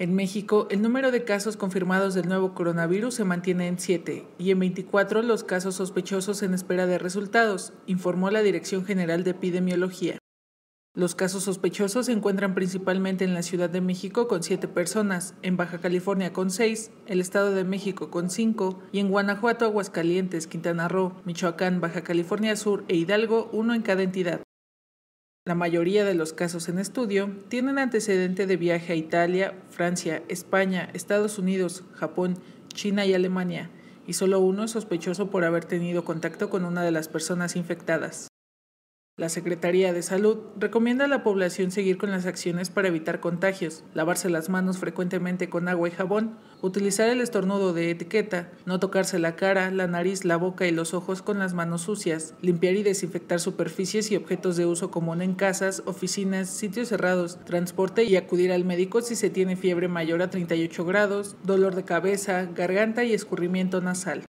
En México, el número de casos confirmados del nuevo coronavirus se mantiene en 7 y en 24 los casos sospechosos en espera de resultados, informó la Dirección General de Epidemiología. Los casos sospechosos se encuentran principalmente en la Ciudad de México con 7 personas, en Baja California con 6, el Estado de México con 5 y en Guanajuato, Aguascalientes, Quintana Roo, Michoacán, Baja California Sur e Hidalgo, uno en cada entidad. La mayoría de los casos en estudio tienen antecedente de viaje a Italia, Francia, España, Estados Unidos, Japón, China y Alemania, y solo uno es sospechoso por haber tenido contacto con una de las personas infectadas. La Secretaría de Salud recomienda a la población seguir con las acciones para evitar contagios, lavarse las manos frecuentemente con agua y jabón, utilizar el estornudo de etiqueta, no tocarse la cara, la nariz, la boca y los ojos con las manos sucias, limpiar y desinfectar superficies y objetos de uso común en casas, oficinas, sitios cerrados, transporte y acudir al médico si se tiene fiebre mayor a 38 grados, dolor de cabeza, garganta y escurrimiento nasal.